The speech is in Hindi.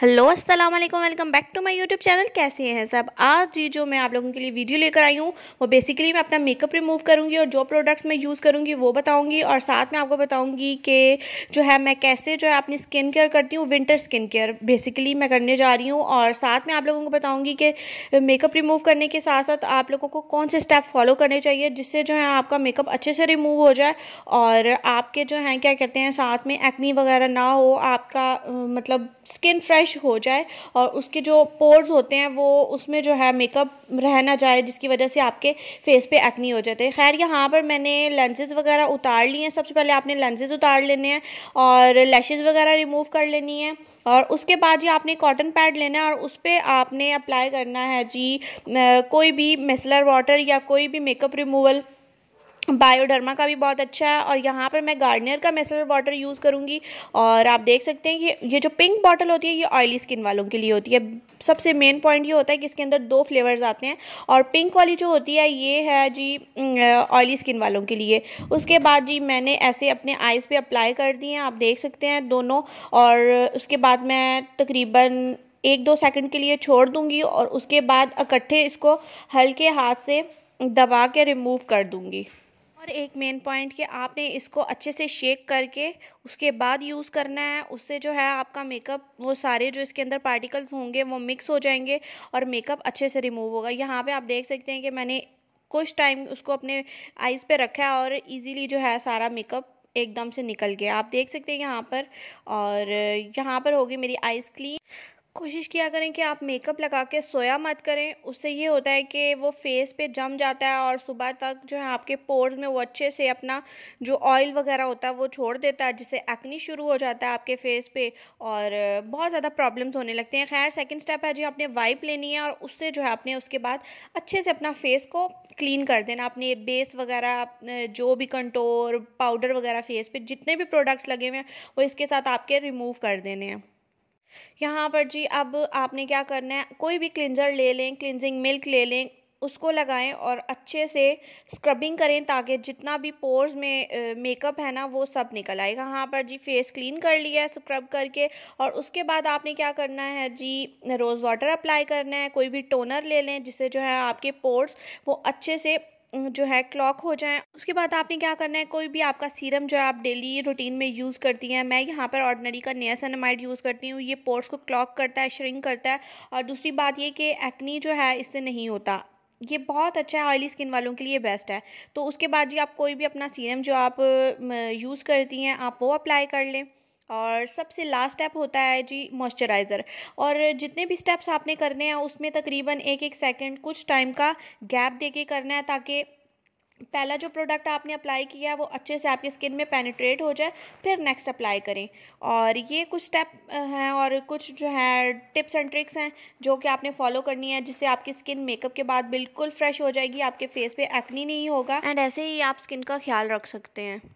हेलो अस्सलाम वालेकुम welcome back to my YouTube channel कैसे हैं सब आज ये जो मैं आप लोगों के लिए वीडियो लेकर आई हूँ वो बेसिकली मैं अपना मेकअप रिमूव करूँगी और जो प्रोडक्ट्स मैं यूज़ करूँगी वो बताऊँगी और साथ में आपको बताऊँगी कि जो है मैं कैसे जो है अपनी स्किन केयर करती हूँ विंटर स्किन केयर बेसिकली मैं करने जा रही हूँ और साथ में आप लोगों को बताऊँगी कि मेकअप रिमूव करने के साथ साथ आप लोगों को कौन से स्टेप फॉलो करने चाहिए जिससे जो है आपका मेकअप अच्छे से रिमूव हो जाए और आपके जो है क्या कहते हैं साथ में एक्नी वगैरह ना हो आपका मतलब स्किन फ्रेश फ्रेश हो जाए और उसके जो पोर्स होते हैं वो उसमें जो है मेकअप रहना जाए जिसकी वजह से आपके फेस पे एक्नी हो जाते हैं खैर यहाँ पर मैंने लेंसेज वगैरह उतार लिए हैं सबसे पहले आपने लेंसेज उतार लेने हैं और लैशेज़ वगैरह रिमूव कर लेनी है और उसके बाद ये आपने कॉटन पैड लेना है और उस पर आपने अप्लाई करना है जी कोई भी मिसलर वाटर या कोई भी मेकअप रिमूवल बायोडर्मा का भी बहुत अच्छा है और यहाँ पर मैं गार्डनियर का मेसर वाटर यूज़ करूँगी और आप देख सकते हैं कि ये जो पिंक बॉटल होती है ये ऑयली स्किन वालों के लिए होती है सबसे मेन पॉइंट ये होता है कि इसके अंदर दो फ्लेवर्स आते हैं और पिंक वाली जो होती है ये है जी ऑयली स्किन वालों के लिए उसके बाद जी मैंने ऐसे अपने आइज़ पर अप्लाई कर दिए हैं आप देख सकते हैं दोनों और उसके बाद मैं तकरीबन एक दो सेकेंड के लिए छोड़ दूँगी और उसके बाद इकट्ठे इसको हल्के हाथ से दबा के रिमूव कर दूँगी और एक मेन पॉइंट कि आपने इसको अच्छे से शेक करके उसके बाद यूज़ करना है उससे जो है आपका मेकअप वो सारे जो इसके अंदर पार्टिकल्स होंगे वो मिक्स हो जाएंगे और मेकअप अच्छे से रिमूव होगा यहाँ पे आप देख सकते हैं कि मैंने कुछ टाइम उसको अपने आइज़ पे रखा है और इजीली जो है सारा मेकअप एकदम से निकल गया आप देख सकते हैं यहाँ पर और यहाँ पर होगी मेरी आइज़ क्लीन कोशिश किया करें कि आप मेकअप लगा के सोया मत करें उससे ये होता है कि वो फेस पे जम जाता है और सुबह तक जो है आपके पोर्स में वो अच्छे से अपना जो ऑयल वगैरह होता है वो छोड़ देता है जिससे एक्नी शुरू हो जाता है आपके फेस पे और बहुत ज़्यादा प्रॉब्लम्स होने लगते हैं खैर सेकंड स्टेप है जी आपने वाइप लेनी है और उससे जो है आपने उसके बाद अच्छे से अपना फेस को क्लीन कर देना आपने बेस वगैरह जो भी कंटोर पाउडर वगैरह फेस पर जितने भी प्रोडक्ट्स लगे हुए हैं वो इसके साथ आपके रिमूव कर देने हैं यहाँ पर जी अब आपने क्या करना है कोई भी क्लिंजर ले लें क्लिनजिंग मिल्क ले लें उसको लगाएं और अच्छे से स्क्रबिंग करें ताकि जितना भी पोर्स में मेकअप है ना वो सब निकल आए यहाँ पर जी फेस क्लीन कर लिया है स्क्रब करके और उसके बाद आपने क्या करना है जी रोज़ वाटर अप्लाई करना है कोई भी टोनर ले लें जिससे जो है आपके पोर्स वो अच्छे से जो है क्लॉक हो जाएँ उसके बाद आपने क्या करना है कोई भी आपका सीरम जो है आप डेली रूटीन में यूज़ करती हैं मैं यहाँ पर ऑर्डनरी का नियासनामाइड यूज़ करती हूँ ये पोर्ट्स को क्लॉक करता है श्रिंक करता है और दूसरी बात ये कि एक्नी जो है इससे नहीं होता ये बहुत अच्छा है ऑयली स्किन वालों के लिए बेस्ट है तो उसके बाद जी आप कोई भी अपना सीरम जो आप यूज़ करती हैं आप वो अप्लाई कर लें और सबसे लास्ट स्टेप होता है जी मॉइस्चराइज़र और जितने भी स्टेप्स आपने करने हैं उसमें तकरीबन एक एक सेकंड कुछ टाइम का गैप देके करना है ताकि पहला जो प्रोडक्ट आपने अप्लाई किया है वो अच्छे से आपकी स्किन में पेनिट्रेट हो जाए फिर नेक्स्ट अप्लाई करें और ये कुछ स्टेप हैं और कुछ जो है टिप्स एंड ट्रिक्स हैं जो कि आपने फॉलो करनी है जिससे आपकी स्किन मेकअप के बाद बिल्कुल फ्रेश हो जाएगी आपके फेस पे एक्नी नहीं होगा एंड ऐसे ही आप स्किन का ख्याल रख सकते हैं